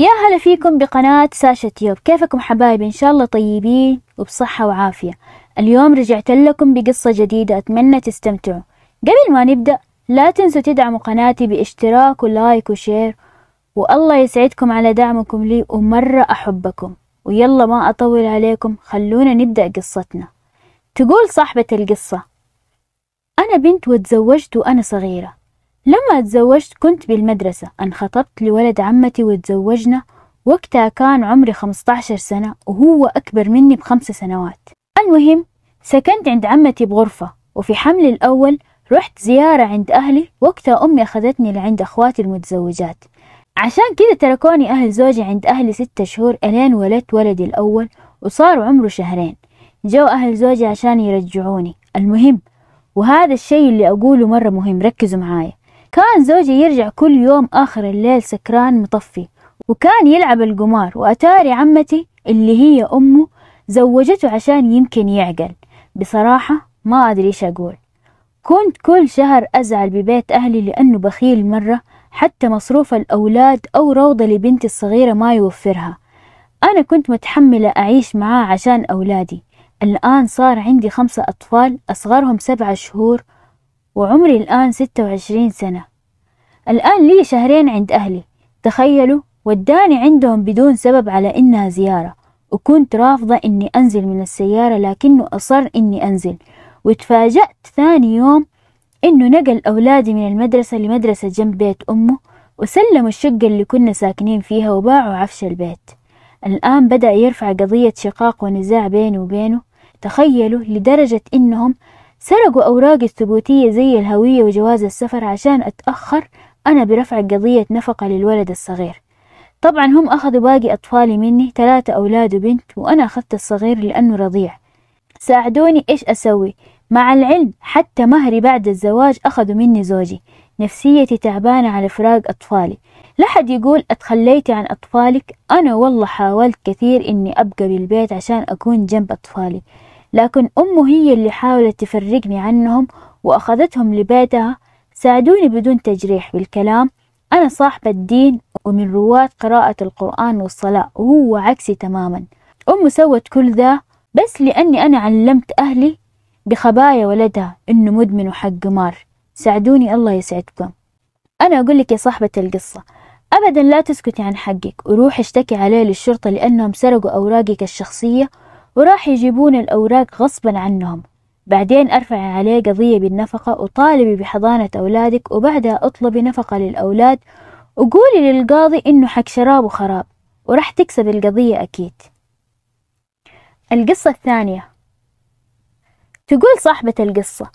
يا هلا فيكم بقناة ساشا تيوب كيفكم حبايبي إن شاء الله طيبين وبصحة وعافية اليوم رجعت لكم بقصة جديدة أتمنى تستمتعوا قبل ما نبدأ لا تنسوا تدعموا قناتي باشتراك ولايك وشير والله يسعدكم على دعمكم لي ومرة أحبكم ويلا ما أطول عليكم خلونا نبدأ قصتنا تقول صاحبة القصة أنا بنت وتزوجت وأنا صغيرة لما تزوجت كنت بالمدرسة انخطبت لولد عمتي وتزوجنا وقتها كان عمري 15 سنة وهو أكبر مني بخمس سنوات المهم سكنت عند عمتي بغرفة وفي حملي الأول رحت زيارة عند أهلي وقتها أمي أخذتني لعند أخواتي المتزوجات عشان كذا تركوني أهل زوجي عند أهلي ستة شهور ألين ولدت ولدي الأول وصار عمره شهرين جو أهل زوجي عشان يرجعوني المهم وهذا الشي اللي أقوله مرة مهم ركزوا معايا كان زوجي يرجع كل يوم آخر الليل سكران مطفي وكان يلعب القمار وأتاري عمتي اللي هي أمه زوجته عشان يمكن يعقل بصراحة ما أدري إيش أقول كنت كل شهر أزعل ببيت أهلي لأنه بخيل مرة حتى مصروف الأولاد أو روضة لبنتي الصغيرة ما يوفرها أنا كنت متحملة أعيش معاه عشان أولادي الآن صار عندي خمسة أطفال أصغرهم سبعة شهور وعمري الآن ستة وعشرين سنة الآن لي شهرين عند أهلي تخيلوا وداني عندهم بدون سبب على إنها زيارة وكنت رافضة إني أنزل من السيارة لكنه أصر إني أنزل وتفاجأت ثاني يوم إنه نقل أولادي من المدرسة لمدرسة جنب بيت أمه وسلموا الشقة اللي كنا ساكنين فيها وباعوا عفش البيت الآن بدأ يرفع قضية شقاق ونزاع بيني وبينه تخيلوا لدرجة إنهم سرقوا أوراقي الثبوتية زي الهوية وجواز السفر عشان أتأخر أنا برفع قضية نفقة للولد الصغير طبعا هم أخذوا باقي أطفالي مني ثلاثة أولاد وبنت وأنا أخذت الصغير لأنه رضيع ساعدوني إيش أسوي مع العلم حتى مهري بعد الزواج أخذوا مني زوجي نفسيتي تعبانة على فراق أطفالي لا حد يقول أتخليتي عن أطفالك أنا والله حاولت كثير إني أبقى بالبيت عشان أكون جنب أطفالي لكن أمه هي اللي حاولت تفرقني عنهم وأخذتهم لبيتها ساعدوني بدون تجريح بالكلام أنا صاحبة دين ومن رواد قراءة القرآن والصلاة وهو عكسي تماما أمه سوت كل ذا بس لأني أنا علمت أهلي بخبايا ولدها إنه مدمن وحق مار ساعدوني الله يسعدكم أنا أقول لك يا صاحبة القصة أبدا لا تسكتي عن حقك وروحي اشتكي عليه للشرطة لأنهم سرقوا أوراقك الشخصية وراح يجيبون الأوراق غصبا عنهم بعدين أرفع عليه قضية بالنفقة وطالبي بحضانة أولادك وبعدها أطلبي نفقة للأولاد وقولي للقاضي إنه حق شراب وخراب وراح تكسب القضية أكيد القصة الثانية تقول صاحبة القصة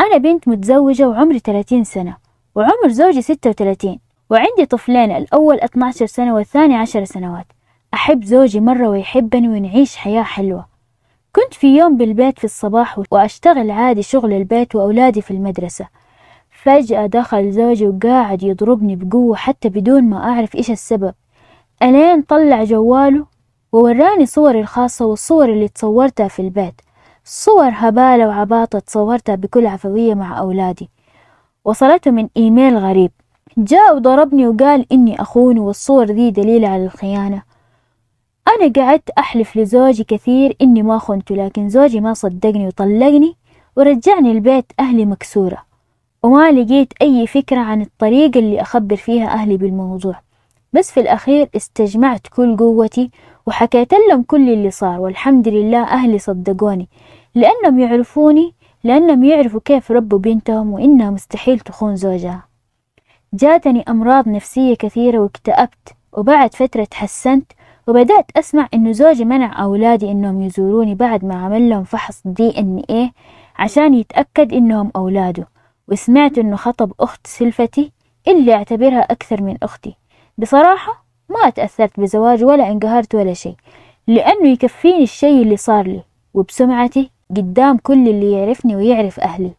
أنا بنت متزوجة وعمري 30 سنة وعمر زوجي 36 وعندي طفلين الأول 12 سنة والثاني 10 سنوات أحب زوجي مرة ويحبني ونعيش حياة حلوة كنت في يوم بالبيت في الصباح وأشتغل عادي شغل البيت وأولادي في المدرسة فجأة دخل زوجي وقاعد يضربني بقوة حتى بدون ما أعرف إيش السبب ألين طلع جواله ووراني صوري الخاصة والصور اللي تصورتها في البيت صور هبالة وعباطة تصورتها بكل عفوية مع أولادي وصلته من إيميل غريب جاء وضربني وقال إني أخونه والصور ذي دليل على الخيانة أنا قعدت أحلف لزوجي كثير إني ما خنته لكن زوجي ما صدقني وطلقني ورجعني البيت أهلي مكسورة وما لقيت أي فكرة عن الطريقة اللي أخبر فيها أهلي بالموضوع بس في الأخير استجمعت كل قوتي وحكيت لهم كل اللي صار والحمد لله أهلي صدقوني لأنهم يعرفوني لأنهم يعرفوا كيف ربوا بنتهم وإنها مستحيل تخون زوجها جاتني أمراض نفسية كثيرة واكتئبت وبعد فترة تحسنت وبدأت أسمع إنه زوجي منع أولادي إنهم يزوروني بعد ما عمل لهم فحص دي إن إيه عشان يتأكد إنهم أولاده وسمعت إنه خطب أخت سلفتي اللي أعتبرها أكثر من أختي بصراحة ما تأثرت بزواج ولا انقهرت ولا شيء لأنه يكفيني الشيء اللي صار لي وبسمعتي قدام كل اللي يعرفني ويعرف أهلي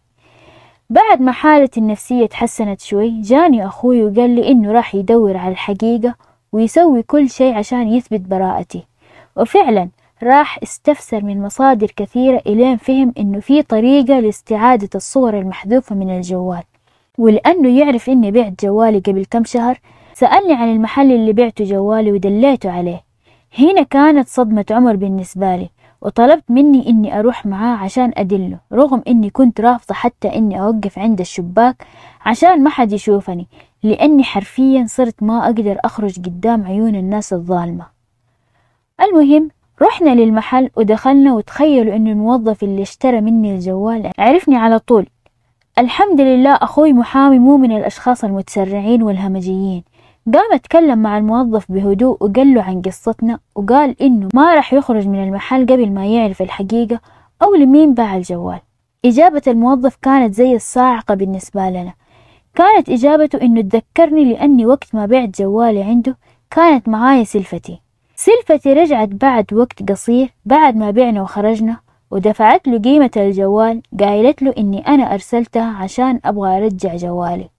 بعد ما حالتي النفسية تحسنت شوي جاني أخوي وقال لي إنه راح يدور على الحقيقة ويسوي كل شيء عشان يثبت براءتي وفعلا راح استفسر من مصادر كثيرة إلين فهم إنه في طريقة لاستعادة الصور المحذوفة من الجوال ولأنه يعرف إني بعت جوالي قبل كم شهر سألني عن المحل اللي بعته جوالي ودليته عليه هنا كانت صدمة عمر بالنسبة لي وطلبت مني إني أروح معاه عشان أدله رغم إني كنت رافضة حتى إني أوقف عند الشباك عشان ما حد يشوفني لأني حرفيا صرت ما أقدر أخرج قدام عيون الناس الظالمة المهم رحنا للمحل ودخلنا وتخيلوا أن الموظف اللي اشترى مني الجوال عرفني على طول الحمد لله أخوي محامي مو من الأشخاص المتسرعين والهمجيين قام اتكلم مع الموظف بهدوء وقال له عن قصتنا وقال انه ما راح يخرج من المحل قبل ما يعرف الحقيقة او لمين باع الجوال اجابة الموظف كانت زي الصاعقة بالنسبة لنا كانت إجابته إنه تذكرني لأني وقت ما بعت جوالي عنده كانت معايا سلفتي سلفتي رجعت بعد وقت قصير بعد ما بعنا وخرجنا ودفعت له قيمة الجوال قايلت له إني أنا أرسلتها عشان أبغى أرجع جوالي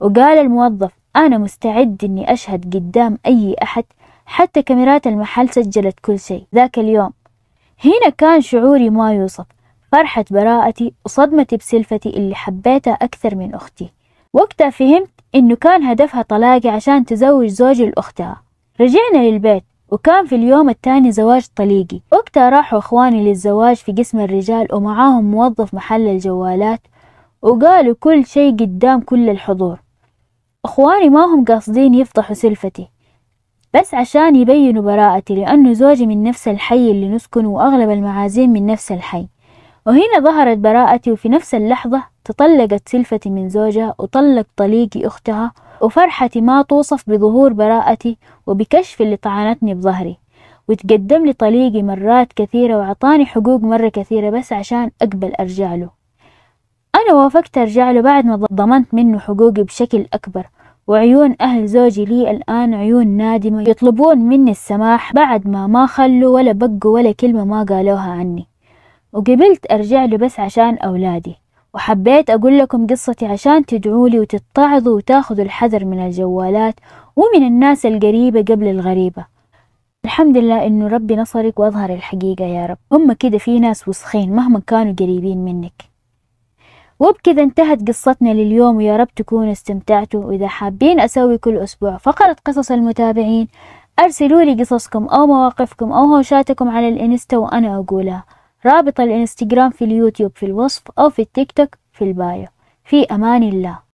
وقال الموظف أنا مستعد إني أشهد قدام أي أحد حتى كاميرات المحل سجلت كل شيء ذاك اليوم هنا كان شعوري ما يوصف فرحة براءتي وصدمتي بسلفتي اللي حبيتها أكثر من أختي وقتها فهمت إنه كان هدفها طلاقي عشان تزوج زوجي لأختها رجعنا للبيت وكان في اليوم الثاني زواج طليقي وقتها راحوا إخواني للزواج في قسم الرجال ومعاهم موظف محل الجوالات وقالوا كل شيء قدام كل الحضور أخواني ما هم قاصدين يفضحوا سلفتي بس عشان يبينوا براءتي لأنه زوجي من نفس الحي اللي نسكنه وأغلب المعازيم من نفس الحي وهنا ظهرت براءتي وفي نفس اللحظة تطلقت سلفتي من زوجها وطلق طليقي أختها وفرحتي ما توصف بظهور براءتي وبكشف اللي طعنتني بظهري وتقدم لي طليقي مرات كثيرة وعطاني حقوق مرة كثيرة بس عشان أقبل أرجع له أنا وافقت أرجع له بعد ما ضمنت منه حقوقي بشكل أكبر وعيون أهل زوجي لي الآن عيون نادمة يطلبون مني السماح بعد ما ما خلوا ولا بقوا ولا كلمة ما قالوها عني وقبلت أرجع له بس عشان أولادي وحبيت أقول لكم قصتي عشان تدعوا لي وتتعظوا وتاخذوا الحذر من الجوالات ومن الناس القريبة قبل الغريبة الحمد لله إنه ربي نصرك وأظهر الحقيقة يا رب أما كده في ناس وسخين مهما كانوا قريبين منك وبكذا انتهت قصتنا لليوم ويا رب تكونوا استمتعتوا وإذا حابين أسوي كل أسبوع فقرة قصص المتابعين أرسلوا لي قصصكم أو مواقفكم أو هوشاتكم على الإنستا وأنا أقولها رابط الانستجرام في اليوتيوب في الوصف أو في التيك توك في البايو في أمان الله